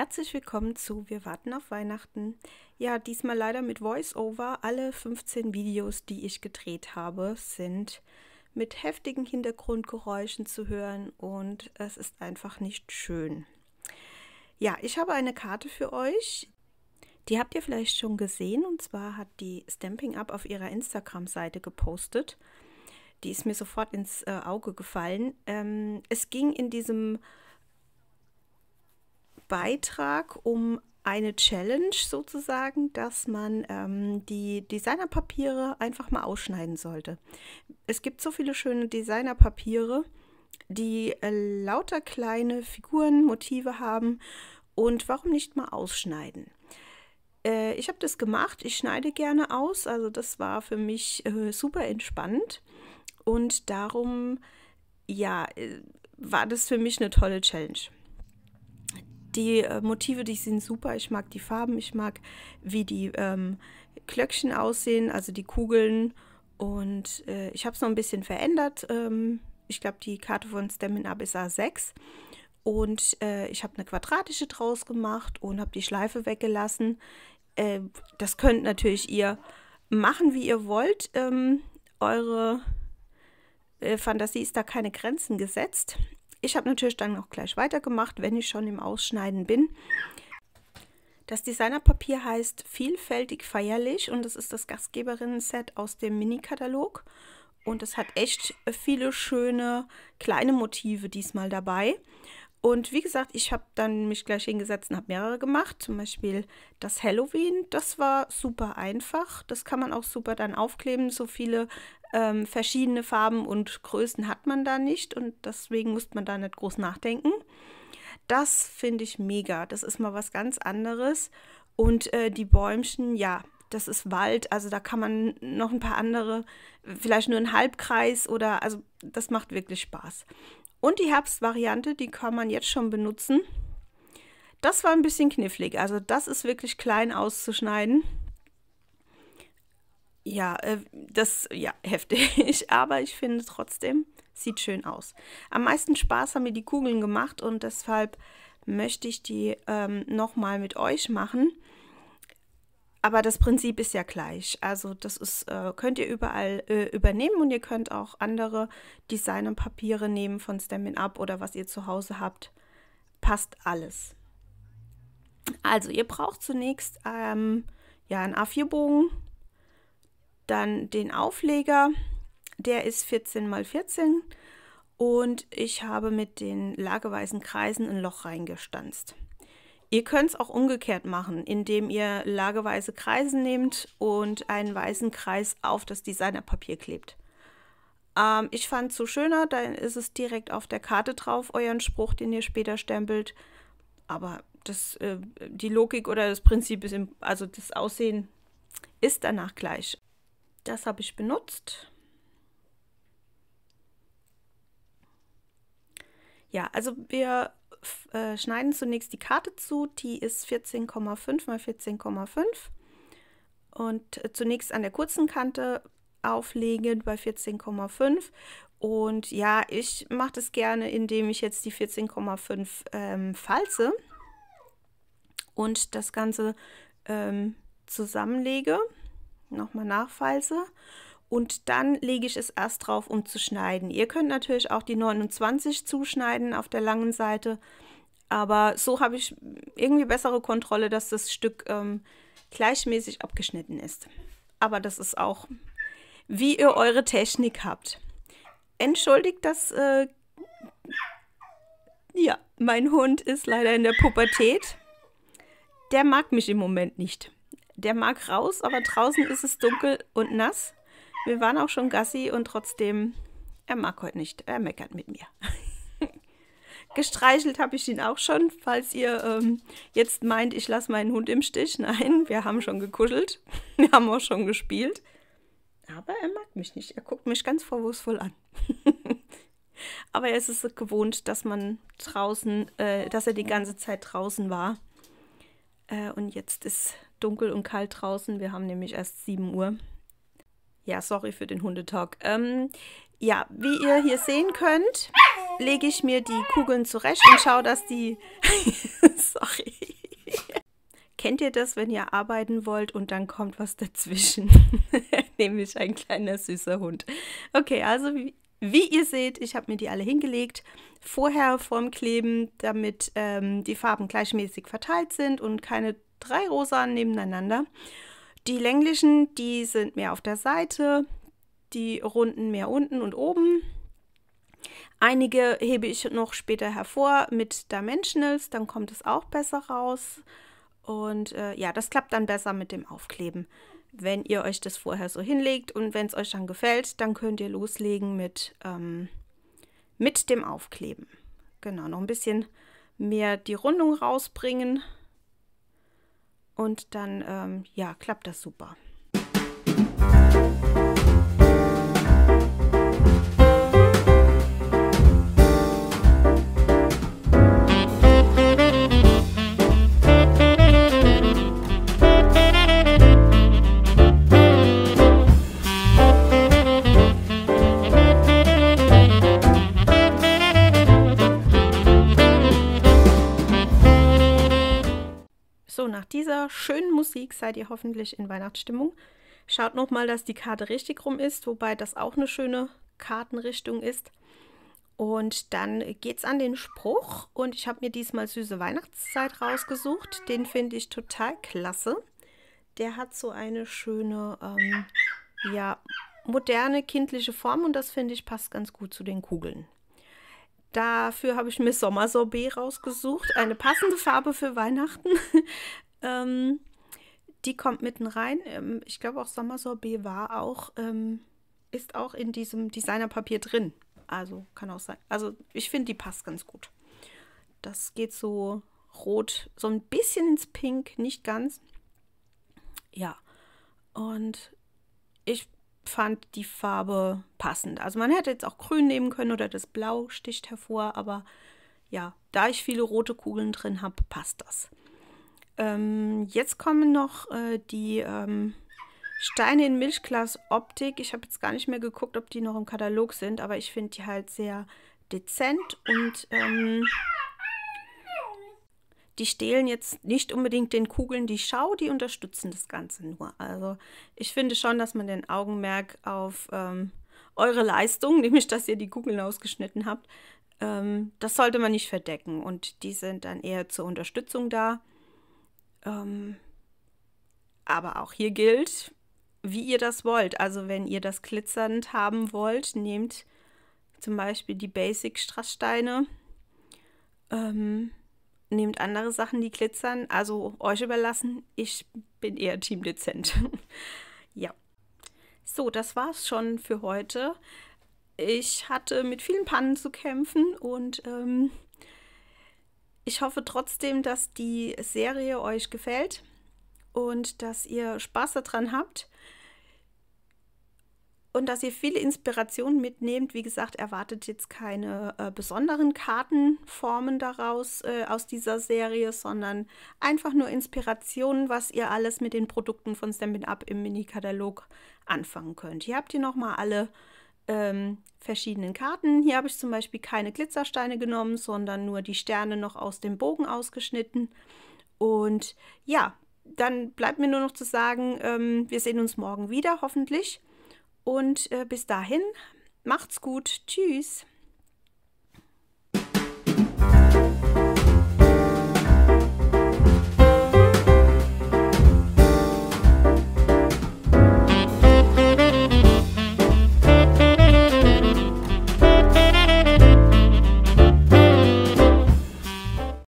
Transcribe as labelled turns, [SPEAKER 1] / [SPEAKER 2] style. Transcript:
[SPEAKER 1] Herzlich willkommen zu Wir warten auf Weihnachten. Ja, diesmal leider mit Voiceover. Alle 15 Videos, die ich gedreht habe, sind mit heftigen Hintergrundgeräuschen zu hören und es ist einfach nicht schön. Ja, ich habe eine Karte für euch. Die habt ihr vielleicht schon gesehen und zwar hat die Stamping Up auf ihrer Instagram-Seite gepostet. Die ist mir sofort ins äh, Auge gefallen. Ähm, es ging in diesem Beitrag um eine Challenge sozusagen, dass man ähm, die Designerpapiere einfach mal ausschneiden sollte. Es gibt so viele schöne Designerpapiere, die äh, lauter kleine Figuren, Motive haben und warum nicht mal ausschneiden? Äh, ich habe das gemacht, ich schneide gerne aus, also das war für mich äh, super entspannt und darum, ja, äh, war das für mich eine tolle Challenge. Die äh, Motive, die sind super. Ich mag die Farben, ich mag, wie die ähm, Glöckchen aussehen, also die Kugeln. Und äh, ich habe es noch ein bisschen verändert. Ähm, ich glaube, die Karte von Stemmin a 6. Und äh, ich habe eine quadratische draus gemacht und habe die Schleife weggelassen. Äh, das könnt natürlich ihr machen, wie ihr wollt. Ähm, eure äh, Fantasie ist da keine Grenzen gesetzt. Ich habe natürlich dann auch gleich weitergemacht, wenn ich schon im Ausschneiden bin. Das Designerpapier heißt Vielfältig Feierlich und das ist das Gastgeberinnen-Set aus dem Mini-Katalog. Und es hat echt viele schöne kleine Motive diesmal dabei. Und wie gesagt, ich habe dann mich gleich hingesetzt und habe mehrere gemacht. Zum Beispiel das Halloween, das war super einfach. Das kann man auch super dann aufkleben. So viele ähm, verschiedene Farben und Größen hat man da nicht und deswegen muss man da nicht groß nachdenken. Das finde ich mega. Das ist mal was ganz anderes. Und äh, die Bäumchen, ja, das ist Wald. Also da kann man noch ein paar andere, vielleicht nur einen Halbkreis oder, also das macht wirklich Spaß. Und die Herbstvariante, die kann man jetzt schon benutzen. Das war ein bisschen knifflig. Also das ist wirklich klein auszuschneiden ja, äh, das, ja, heftig. Aber ich finde trotzdem, sieht schön aus. Am meisten Spaß haben mir die Kugeln gemacht und deshalb möchte ich die ähm, nochmal mit euch machen. Aber das Prinzip ist ja gleich. Also das ist, äh, könnt ihr überall äh, übernehmen und ihr könnt auch andere Designerpapiere nehmen von Stampin' Up oder was ihr zu Hause habt. Passt alles. Also ihr braucht zunächst ähm, ja, einen A4-Bogen, dann den Aufleger, der ist 14 x 14 und ich habe mit den lageweisen Kreisen ein Loch reingestanzt. Ihr könnt es auch umgekehrt machen, indem ihr lageweise Kreise nehmt und einen weißen Kreis auf das Designerpapier klebt. Ähm, ich fand es so schöner, da ist es direkt auf der Karte drauf, euren Spruch, den ihr später stempelt. Aber das, äh, die Logik oder das Prinzip ist, im, also das Aussehen ist danach gleich. Das habe ich benutzt. Ja, also wir äh, schneiden zunächst die Karte zu. Die ist 14,5 mal 14,5. Und äh, zunächst an der kurzen Kante auflegen bei 14,5. Und ja, ich mache das gerne, indem ich jetzt die 14,5 ähm, falze und das Ganze ähm, zusammenlege nochmal nachfalze und dann lege ich es erst drauf, um zu schneiden. Ihr könnt natürlich auch die 29 zuschneiden auf der langen Seite, aber so habe ich irgendwie bessere Kontrolle, dass das Stück ähm, gleichmäßig abgeschnitten ist. Aber das ist auch, wie ihr eure Technik habt. Entschuldigt das, äh, ja, mein Hund ist leider in der Pubertät. Der mag mich im Moment nicht. Der mag raus, aber draußen ist es dunkel und nass. Wir waren auch schon Gassi und trotzdem, er mag heute nicht. Er meckert mit mir. Gestreichelt habe ich ihn auch schon, falls ihr ähm, jetzt meint, ich lasse meinen Hund im Stich. Nein, wir haben schon gekuschelt. Wir haben auch schon gespielt. Aber er mag mich nicht. Er guckt mich ganz vorwurfsvoll an. Aber er ist es gewohnt, dass man draußen, äh, dass er die ganze Zeit draußen war. Äh, und jetzt ist dunkel und kalt draußen. Wir haben nämlich erst 7 Uhr. Ja, sorry für den Hundetalk. Ähm, ja, wie ihr hier sehen könnt, lege ich mir die Kugeln zurecht und schaue, dass die... sorry. Kennt ihr das, wenn ihr arbeiten wollt und dann kommt was dazwischen? Nämlich ein kleiner süßer Hund. Okay, also wie wie ihr seht, ich habe mir die alle hingelegt, vorher vorm Kleben, damit ähm, die Farben gleichmäßig verteilt sind und keine drei rosa nebeneinander. Die länglichen, die sind mehr auf der Seite, die runden mehr unten und oben. Einige hebe ich noch später hervor mit Dimensionals, dann kommt es auch besser raus. Und äh, ja, das klappt dann besser mit dem Aufkleben wenn ihr euch das vorher so hinlegt und wenn es euch dann gefällt, dann könnt ihr loslegen mit, ähm, mit dem Aufkleben. Genau, noch ein bisschen mehr die Rundung rausbringen und dann ähm, ja, klappt das super. So, nach dieser schönen Musik seid ihr hoffentlich in Weihnachtsstimmung. Schaut nochmal, dass die Karte richtig rum ist, wobei das auch eine schöne Kartenrichtung ist. Und dann geht's an den Spruch und ich habe mir diesmal süße Weihnachtszeit rausgesucht. Den finde ich total klasse. Der hat so eine schöne, ähm, ja, moderne kindliche Form und das finde ich passt ganz gut zu den Kugeln. Dafür habe ich mir Sommersorbet rausgesucht. Eine passende Farbe für Weihnachten. ähm, die kommt mitten rein. Ähm, ich glaube auch Sommersorbet war auch, ähm, ist auch in diesem Designerpapier drin. Also kann auch sein. Also ich finde, die passt ganz gut. Das geht so rot, so ein bisschen ins Pink, nicht ganz. Ja. Und ich fand die Farbe passend. Also man hätte jetzt auch grün nehmen können oder das Blau sticht hervor, aber ja, da ich viele rote Kugeln drin habe, passt das. Ähm, jetzt kommen noch äh, die ähm, Steine in Milchglas Optik. Ich habe jetzt gar nicht mehr geguckt, ob die noch im Katalog sind, aber ich finde die halt sehr dezent und ähm, die stehlen jetzt nicht unbedingt den Kugeln die Schau, die unterstützen das Ganze nur. Also ich finde schon, dass man den Augenmerk auf ähm, eure Leistung, nämlich dass ihr die Kugeln ausgeschnitten habt, ähm, das sollte man nicht verdecken. Und die sind dann eher zur Unterstützung da. Ähm, aber auch hier gilt, wie ihr das wollt. Also wenn ihr das glitzernd haben wollt, nehmt zum Beispiel die Basic-Strasssteine. Ähm, nehmt andere Sachen, die glitzern. Also euch überlassen. Ich bin eher teamdezent. ja. So, das war's schon für heute. Ich hatte mit vielen Pannen zu kämpfen und ähm, ich hoffe trotzdem, dass die Serie euch gefällt und dass ihr Spaß daran habt und dass ihr viele Inspirationen mitnehmt. Wie gesagt, erwartet jetzt keine äh, besonderen Kartenformen daraus äh, aus dieser Serie, sondern einfach nur Inspirationen, was ihr alles mit den Produkten von Stampin' Up im Mini-Katalog anfangen könnt. Hier habt ihr nochmal alle ähm, verschiedenen Karten. Hier habe ich zum Beispiel keine Glitzersteine genommen, sondern nur die Sterne noch aus dem Bogen ausgeschnitten. Und ja, dann bleibt mir nur noch zu sagen, ähm, wir sehen uns morgen wieder, hoffentlich. Und äh, bis dahin, macht's gut. Tschüss.